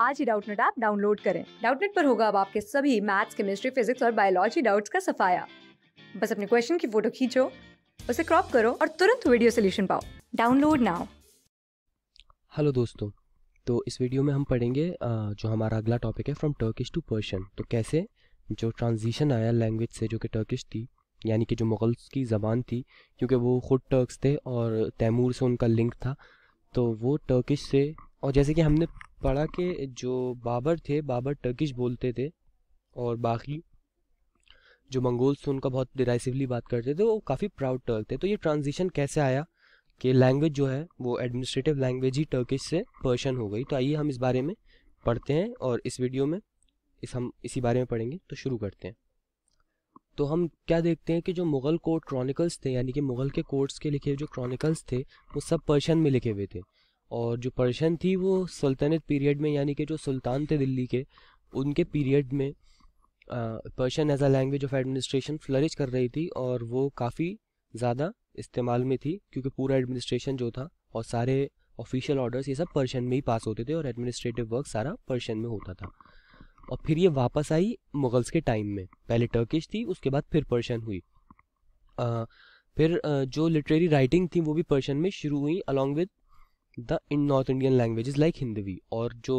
आज ही Doubtnut app download करें डाउटनेट पर होगा अब आपके सभी मैथ्स केमिस्ट्री फिजिक्स और बायोलॉजी डाउट्स का सफाया बस अपने क्वेश्चन की फोटो खींचो उसे क्रॉप करो और तुरंत वीडियो सोल्यूशन पाओ डाउनलोड नाउ हेलो दोस्तों तो इस वीडियो में हम पढ़ेंगे जो हमारा अगला टॉपिक है फ्रॉम टर्किश टू पर्शियन तो कैसे जो ट्रांजिशन आया लैंग्वेज से जो कि टर्किश थी यानी कि जो मुगल्स की ज़बान थी क्योंकि वो खुद टर्क्स थे और तैमूर से उनका लिंक था तो वो टर्किश से और जैसे कि हमने पढ़ा कि जो बाबर थे बाबर टर्किश बोलते थे और बाकी जो मंगोल्स थे उनका बहुत डिराइसिवली बात करते थे वो काफ़ी प्राउड टर्क थे तो ये ट्रांजिशन कैसे आया कि लैंग्वेज जो है वो एडमिनिस्ट्रेटिव लैंग्वेज ही टर्किश से पर्शियन हो गई तो आइए हम इस बारे में पढ़ते हैं और इस वीडियो में इस हम इसी बारे में पढ़ेंगे तो शुरू करते हैं तो हम क्या देखते हैं कि जो मुग़ल कोर्ट क्रॉनिकल्स थे यानी कि मुग़ल के कोर्ट्स के लिखे जो क्रॉनिकल्स थे वो सब पर्शियन में लिखे हुए थे और जो पर्शियन थी वो सुल्तनत पीरियड में यानी कि जो सुल्तान थे दिल्ली के उनके पीरियड में Persian as a language of administration flourish कर रही थी और वो काफ़ी ज़्यादा इस्तेमाल में थी क्योंकि पूरा एडमिनिस्ट्रेशन जो था और सारे ऑफिशियल ऑर्डर्स ये सब पर्शियन में ही पास होते थे और एडमिनिस्ट्रेटिव वर्क सारा पर्शियन में होता था और फिर ये वापस आई मुगल्स के टाइम में पहले टर्किश थी उसके बाद फिर पर्शियन हुई आ, फिर आ, जो लिटरेरी राइटिंग थी वो भी पर्शियन में शुरू हुई along with the in north Indian languages like Hindavi और जो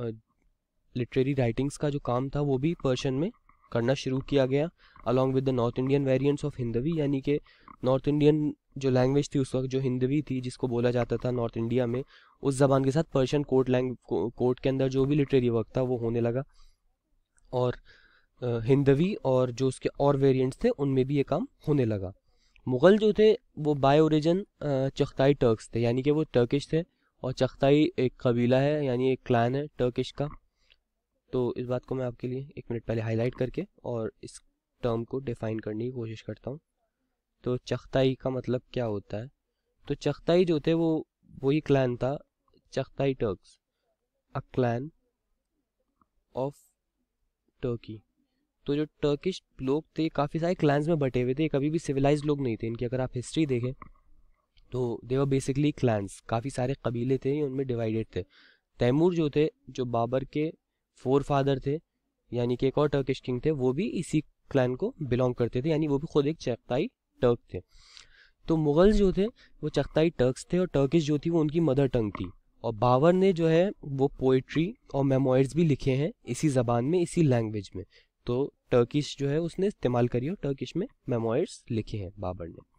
लिटरेरी uh, राइटिंग्स का जो काम था वो भी पर्शियन में करना शुरू किया गया along with the north Indian variants of Hindavi यानी कि नॉर्थ इंडियन जो लैंग्वेज थी उस वक्त जो हिंदवी थी जिसको बोला जाता था नॉर्थ इंडिया में उस जबान के साथ पर्शियन कोर्ट लैंग कोर्ट के अंदर जो भी लिटरेरी वर्क था वो होने लगा और हिंदवी और जो उसके और वेरिएंट्स थे उनमें भी ये काम होने लगा मुग़ल जो थे वो बाय औरिजन चख्ताई टर्क्स थे यानी कि वो टर्किश थे और चख्ताई एक कबीला है यानी एक क्लान है टर्किश का तो इस बात को मैं आपके लिए एक मिनट पहले हाईलाइट करके और इस टर्म को डिफ़ाइन करने की कोशिश करता हूँ तो चख्ताई का मतलब क्या होता है तो चख्ताई जो थे वो वही क्लान था Chagatai Turks a clan of Turkey तो जो टर्किश लोग थे काफ़ी सारे क्लैंस में बटे हुए थे कभी भी सिविलाइज लोग नहीं थे इनकी अगर आप हिस्ट्री देखें तो देवर बेसिकली क्लैंस काफ़ी सारे कबीले थे उनमें डिवाइडेड थे तैमूर जो थे जो बाबर के फोर फादर थे यानी कि एक और टर्किश किंग थे वो भी इसी क्लैन को बिलोंग करते थे यानी वो भी खुद एक चैख्ताई टर्क थे तो मुग़ल जो थे वो चख्ताई टर्क्स थे और टर्किश जो थी वो उनकी मदर टंग थी और बाबर ने जो है वो पोइट्री और मेमोइर्स भी लिखे हैं इसी ज़बान में इसी लैंग्वेज में तो टर्किश जो है उसने इस्तेमाल करी और टर्किश में मेमोयर्स लिखे हैं बाबर ने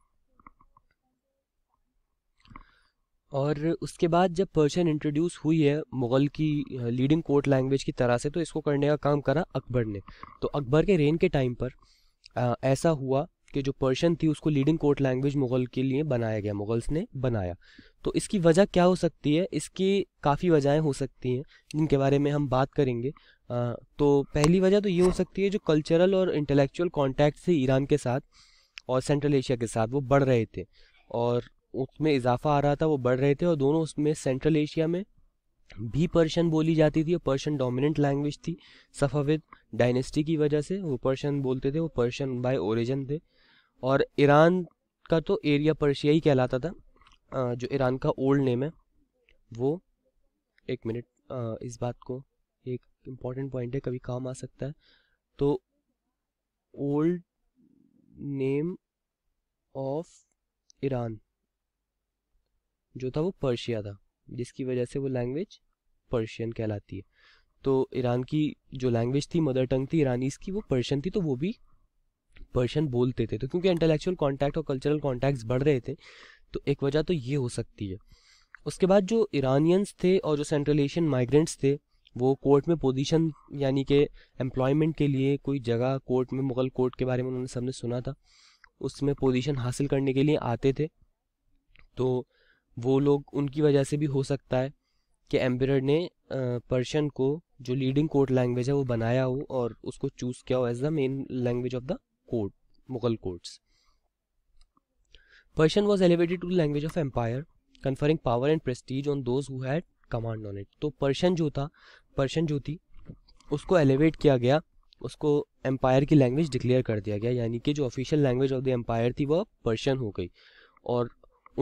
और उसके बाद जब पर्शियन इंट्रोड्यूस हुई है मुग़ल की लीडिंग कोर्ट लैंग्वेज की तरह से तो इसको करने का काम करा अकबर ने तो अकबर के रेन के टाइम पर आ, ऐसा हुआ कि जो पर्शियन थी उसको लीडिंग कोर्ट लैंग्वेज मुग़ल के लिए बनाया गया मुग़ल्स ने बनाया तो इसकी वजह क्या हो सकती है इसकी काफ़ी वजहें हो सकती हैं जिनके बारे में हम बात करेंगे तो पहली वजह तो ये हो सकती है जो कल्चरल और इंटेलेक्चुअल कॉन्टैक्ट थे ईरान के साथ और सेंट्रल एशिया के साथ वो बढ़ रहे थे और उसमें इजाफा आ रहा था वो बढ़ रहे थे और दोनों उसमें सेंट्रल एशिया में भी पर्शियन बोली जाती थी और पर्शियन डोमिनेंट लैंग्वेज थी सफ़ाविद डायनेस्टी की वजह से वो पर्शियन बोलते थे वो पर्शियन बाय ओरिजिन थे और ईरान का तो एरिया पर्शिया ही कहलाता था जो ईरान का ओल्ड नेम है वो एक मिनट इस बात को एक इम्पॉर्टेंट पॉइंट है कभी काम आ सकता है तो ओल्ड नेम ऑफ ईरान जो था वो पर्शिया था जिसकी वजह से वो लैंग्वेज पर्शियन कहलाती है तो ईरान की जो लैंग्वेज थी मदर टंग थी ईरानीज़ की वो पर्शियन थी तो वो भी पर्शियन बोलते थे तो क्योंकि इंटेलेक्चुअल कॉन्टैक्ट और कल्चरल कॉन्टैक्ट्स बढ़ रहे थे तो एक वजह तो ये हो सकती है उसके बाद जो ईरानियंस थे और जो सेंट्रल एशियन माइग्रेंट्स थे वो कोर्ट में पोजीशन यानी कि एम्प्लॉयमेंट के लिए कोई जगह कोर्ट में मुग़ल कोर्ट के बारे में उन्होंने सबने सुना था उसमें पोजीशन हासिल करने के लिए आते थे तो वो लोग उनकी वजह से भी हो सकता है कि एम्पियर ने पर्शियन को जो लीडिंग कोर्ट लैंग्वेज है वो बनाया हो और उसको चूज़ किया हो as the main language of the court Mughal courts Persian was elevated to language of empire conferring power and prestige on those who had command on it तो पर्शियन जो था पर्शियन जो थी उसको एलिवेट किया गया उसको एम्पायर की लैंग्वेज डिक्लेयर कर दिया गया यानी कि जो official language of the empire थी वह पर्शियन हो गई और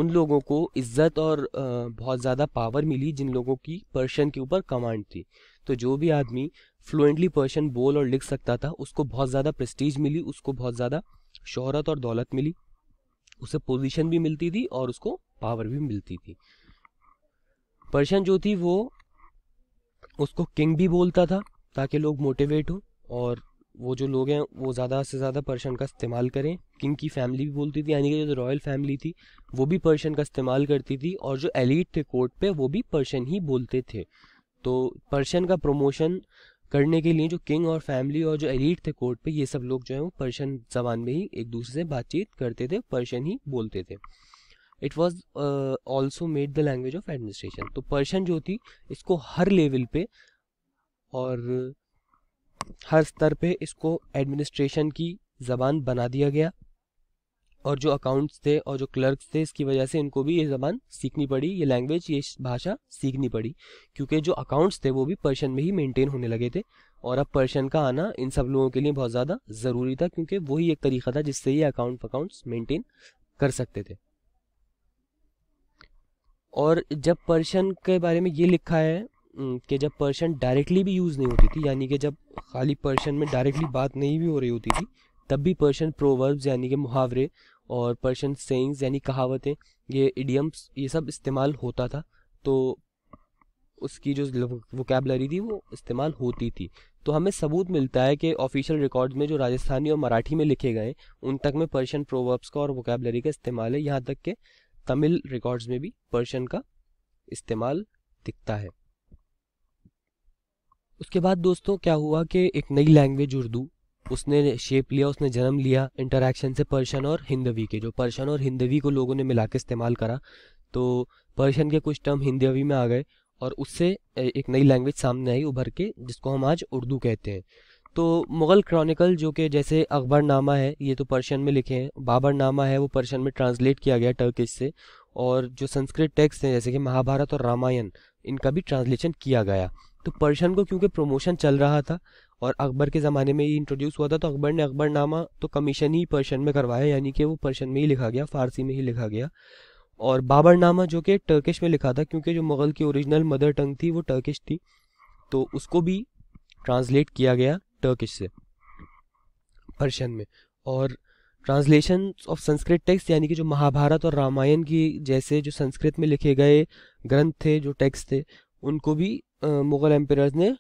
उन लोगों को इज्जत और बहुत ज़्यादा पावर मिली जिन लोगों की पर्शियन के ऊपर कमांड थी तो जो भी आदमी फ्लुएंटली पर्शियन बोल और लिख सकता था उसको बहुत ज़्यादा प्रेस्टीज मिली उसको बहुत ज़्यादा शहरत और दौलत मिली उसे पोजीशन भी मिलती थी और उसको पावर भी मिलती थी पर्शियन जो थी वो उसको किंग भी बोलता था ताकि लोग मोटिवेट हों और वो जो लोग हैं वो ज़्यादा से ज़्यादा पर्शियन का इस्तेमाल करें किंग की फैमिली भी बोलती थी यानी कि जो रॉयल फैमिली थी वो भी पर्शियन का इस्तेमाल करती थी और जो एलिट थे कोर्ट पे वो भी पर्शियन ही बोलते थे तो पर्शियन का प्रमोशन करने के लिए जो किंग और फैमिली और जो एलिट थे कोर्ट पे ये सब लोग जो है वो पर्शियन जबान में ही एक दूसरे से बातचीत करते थे पर्शियन ही बोलते थे it was also made the language of administration तो पर्शियन जो थी इसको हर लेवल पे और हर स्तर पे इसको एडमिनिस्ट्रेशन की ज़बान बना दिया गया और जो अकाउंट्स थे और जो क्लर्क्स थे इसकी वजह से इनको भी ये ज़बान सीखनी पड़ी ये लैंग्वेज ये भाषा सीखनी पड़ी क्योंकि जो अकाउंट्स थे वो भी पर्शियन में ही मेंटेन होने लगे थे और अब पर्शियन का आना इन सब लोगों के लिए बहुत ज़्यादा ज़रूरी था क्योंकि वही एक तरीका था जिससे ये अकाउंट अकाउंट्स मेंटेन कर सकते थे और जब पर्शियन के बारे में ये लिखा है कि जब पर्शियन डायरेक्टली भी यूज़ नहीं होती थी यानी कि जब खाली पर्शियन में डायरेक्टली बात नहीं भी हो रही होती थी तब भी पर्शियन प्रोवर्ब्स यानी कि मुहावरे और पर्शियन सेइंग्स यानी कहावतें ये इडियम्स ये सब इस्तेमाल होता था तो उसकी जो वोकेबलरी थी वो इस्तेमाल होती थी तो हमें सबूत मिलता है कि ऑफिशियल रिकॉर्ड्स में जो राजस्थानी और मराठी में लिखे गए उन तक में पर्शियन प्रोवर्ब्स का और वोकेबलरी का इस्तेमाल है यहाँ तक के तमिल रिकॉर्ड्स में भी पर्शियन का इस्तेमाल दिखता है उसके बाद दोस्तों क्या हुआ कि एक नई लैंग्वेज उर्दू उसने शेप लिया उसने जन्म लिया इंटरेक्शन से पर्शियन और हिंदवी के जो पर्शियन और हिंदवी को लोगों ने मिला के इस्तेमाल करा तो पर्शियन के कुछ टर्म हिंदवी में आ गए और उससे एक नई लैंग्वेज सामने आई उभर के जिसको हम आज उर्दू कहते हैं तो मुग़ल क्रॉनिकल जो कि जैसे अकबरनामा है ये तो पर्शियन में लिखे हैं बाबरनामा है वो पर्शियन में ट्रांसलेट किया गया टर्किश से और जो संस्कृत टेक्स्ट हैं जैसे कि महाभारत और रामायण इनका भी ट्रांसलेशन किया गया तो पर्शियन को क्योंकि प्रमोशन चल रहा था और अकबर के ज़माने में ये इंट्रोड्यूस हुआ था तो अकबर ने अकबरनामा तो कमीशन ही पर्शियन में करवाया यानी कि वो पर्शियन में ही लिखा गया फारसी में ही लिखा गया और बाबरनामा जो कि टर्किश में लिखा था क्योंकि जो मुग़ल की ओरिजिनल मदर टंग थी वो टर्किश थी तो उसको भी ट्रांसलेट किया गया टर्किश से पर्शियन में और ट्रांसलेशन ऑफ संस्कृत टेक्स्ट यानी कि जो महाभारत और रामायण की जैसे जो संस्कृत में लिखे गए ग्रंथ थे जो टेक्स्ट थे उनको भी मुग़ल एम्पेयर ने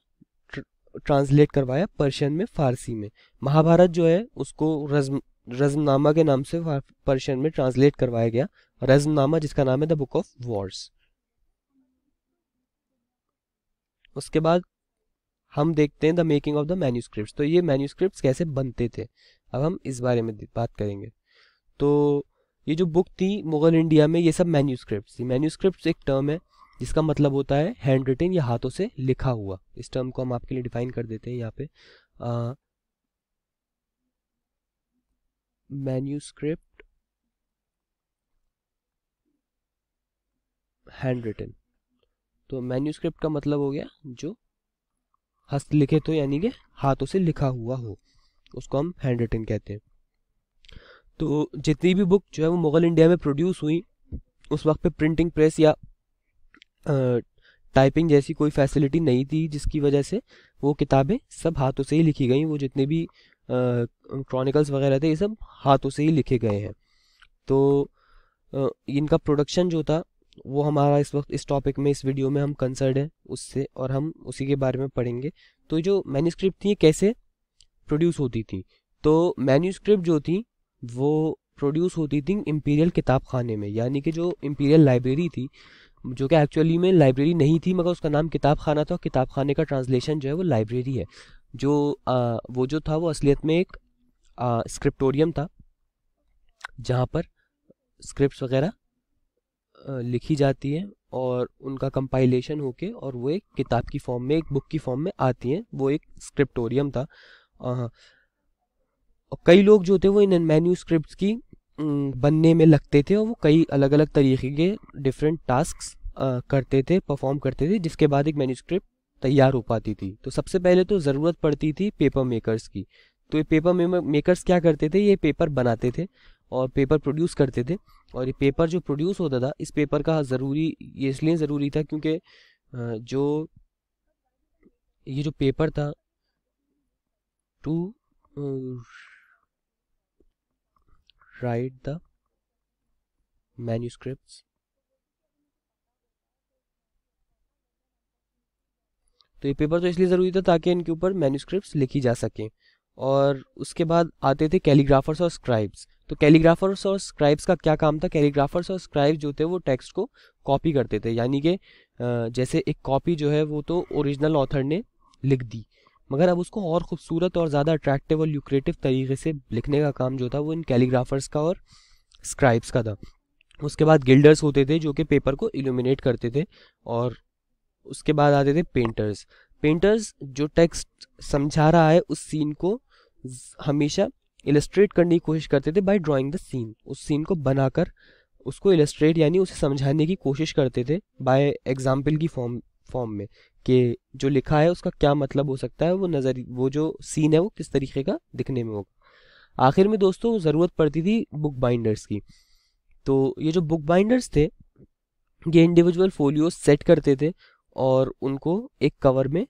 ट्रांसलेट करवाया पर्शियन में फारसी में महाभारत जो है उसको रज्म रज्मनामा के नाम से पर्शियन में ट्रांसलेट करवाया गया रज्मनामा जिसका नाम है द बुक ऑफ वॉर्स उसके बाद हम देखते हैं the making of the manuscript तो ये मैन्यूस्क्रिप्ट कैसे बनते थे अब हम इस बारे में बात करेंगे तो ये जो बुक थी मुगल इंडिया में ये सब मैन्यूस्क्रिप्ट थी मैन्यूस्क्रिप्ट एक टर्म है जिसका मतलब होता है हैंड रिटिन या हाथों से लिखा हुआ इस टर्म को हम आपके लिए डिफाइन कर देते हैं यहाँ पे मैन्यूस्क्रिप्ट हैंड रिटिन तो मैन्यूस्क्रिप्ट का मतलब हो गया जो हस्तलिखित हो यानी कि हाथों से लिखा हुआ हो उसको हम हैंड रिटन कहते हैं तो जितनी भी बुक जो है वो मुग़ल इंडिया में प्रोड्यूस हुई उस वक्त पे प्रिंटिंग प्रेस या आ, टाइपिंग जैसी कोई फैसिलिटी नहीं थी जिसकी वजह से वो किताबें सब हाथों से ही लिखी गई वो जितने भी क्रॉनिकल्स वगैरह थे ये सब हाथों से ही लिखे गए हैं तो आ, इनका प्रोडक्शन जो था वो हमारा इस वक्त इस टॉपिक में इस वीडियो में हम कंसर्ड हैं उससे और हम उसी के बारे में पढ़ेंगे तो जो मैन्यूस्क्रिप्ट थी कैसे प्रोड्यूस होती थी तो मैन्यूस्क्रिप्ट जो थी वो प्रोड्यूस होती थी इम्पीरियल किताब खाने में यानी कि जो इम्पीरियल लाइब्रेरी थी जो कि एक्चुअली में लाइब्रेरी नहीं थी मगर उसका नाम किताब खाना था किताब खाने का ट्रांसलेशन जो है वो लाइब्रेरी है जो आ, वो जो था वो असलियत में एक स्क्रिप्टोरियम था जहाँ पर स्क्रिप्ट वगैरह लिखी जाती है और उनका कंपाइलेशन होके और वो एक किताब की फॉर्म में एक बुक की फॉर्म में आती हैं वो एक स्क्रिप्टोरियम था और कई लोग जो थे वो इन मैन्यू की बनने में लगते थे और वो कई अलग अलग तरीके के डिफरेंट टास्क करते थे परफॉर्म करते थे जिसके बाद एक मैन्यू तैयार हो पाती थी तो सबसे पहले तो ज़रूरत पड़ती थी पेपर मेकर्स की तो ये पेपर मेकर्स क्या करते थे ये पेपर बनाते थे और पेपर प्रोड्यूस करते थे और ये पेपर जो प्रोड्यूस होता था इस पेपर का ज़रूरी ये इसलिए ज़रूरी था क्योंकि जो ये जो पेपर था टू राइट द मैन्यूस्क्रिप्ट तो ये पेपर तो इसलिए ज़रूरी था ताकि इनके ऊपर मैन्यूस्क्रिप्ट लिखी जा सकें और उसके बाद आते थे कैलीग्राफर्स और स्क्राइब्स तो कैलीग्राफर्स और स्क्राइब्स का क्या काम था कैलीग्राफर्स और स्क्राइब्स जो थे वो टेक्स्ट को कॉपी करते थे यानी कि जैसे एक कॉपी जो है वो तो ओरिजिनल ऑथर ने लिख दी मगर अब उसको और ख़ूबसूरत और ज़्यादा अट्रैक्टिव और ल्यूक्रेटिव तरीके से लिखने का काम जो था वो इन कैलीग्राफर्स का और स्क्राइब्स का था उसके बाद गिल्डर्स होते थे जो कि पेपर को इल्यूमिनेट करते थे और उसके बाद आते थे पेंटर्स पेंटर्स जो टेक्स्ट समझा रहा है उस सीन को हमेशा इलस्ट्रेट करने की कोशिश करते थे बाय ड्राइंग द सीन उस सीन को बनाकर उसको इलस्ट्रेट यानी उसे समझाने की कोशिश करते थे बाय एग्जाम्पल की फॉर्म फॉर्म में कि जो लिखा है उसका क्या मतलब हो सकता है वो नज़र वो जो सीन है वो किस तरीके का दिखने में होगा आखिर में दोस्तों ज़रूरत पड़ती थी बुक बाइंडर्स की तो ये जो बुक बाइंडर्स थे ये इंडिविजुअल फोलियो सेट करते थे और उनको एक कवर में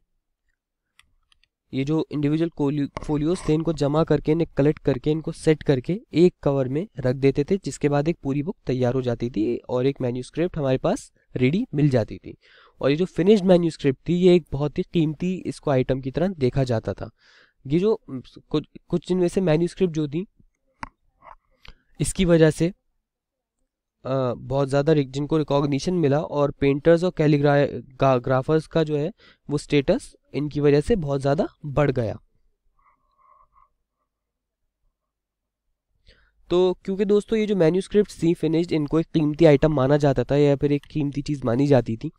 ये जो इंडिविजुअल फोलियोज थे इनको जमा करके इन्हें कलेक्ट करके इनको सेट करके एक कवर में रख देते थे जिसके बाद एक पूरी बुक तैयार हो जाती थी और एक मैन्यूस्क्रिप्ट हमारे पास रेडी मिल जाती थी और ये जो फिनिश्ड मैन्यूस्क्रिप्ट थी ये एक बहुत ही कीमती इसको आइटम की तरह देखा जाता था ये जो कुछ कुछ इनमें से मैन्यूस्क्रिप्ट जो थी इसकी वजह से बहुत ज़्यादा जिनको रिकॉग्निशन मिला और पेंटर्स और कैलीग्राफर्स का जो है वो स्टेटस इनकी वजह से बहुत ज़्यादा बढ़ गया तो क्योंकि दोस्तों ये जो मैन्यूस्क्रिप्ट थी फिनिश्ड इनको एक कीमती आइटम माना जाता था या फिर एक कीमती चीज़ मानी जाती थी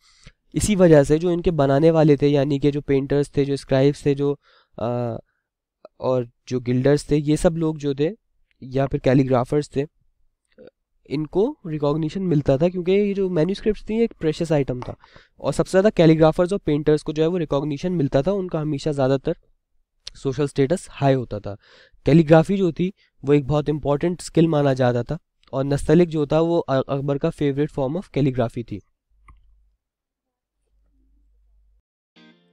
इसी वजह से जो इनके बनाने वाले थे यानी कि जो पेंटर्स थे जो स्क्राइब्स थे जो आ, और जो गिल्डर्स थे ये सब लोग जो थे या फिर कैलीग्राफर्स थे इनको रिकॉग्निशन मिलता था क्योंकि ये जो मैन्यूस्क्रिप्ट थी एक प्रेशस आइटम था और सबसे ज़्यादा कैलीग्राफर्स और पेंटर्स को जो है वो रिकॉग्निशन मिलता था उनका हमेशा ज़्यादातर सोशल स्टेटस हाई होता था कैलीग्राफी जो थी वो एक बहुत इंपॉर्टेंट स्किल माना जाता था और नस्तलिक जो था वो अकबर का फेवरेट फॉर्म ऑफ कैलीग्राफी थी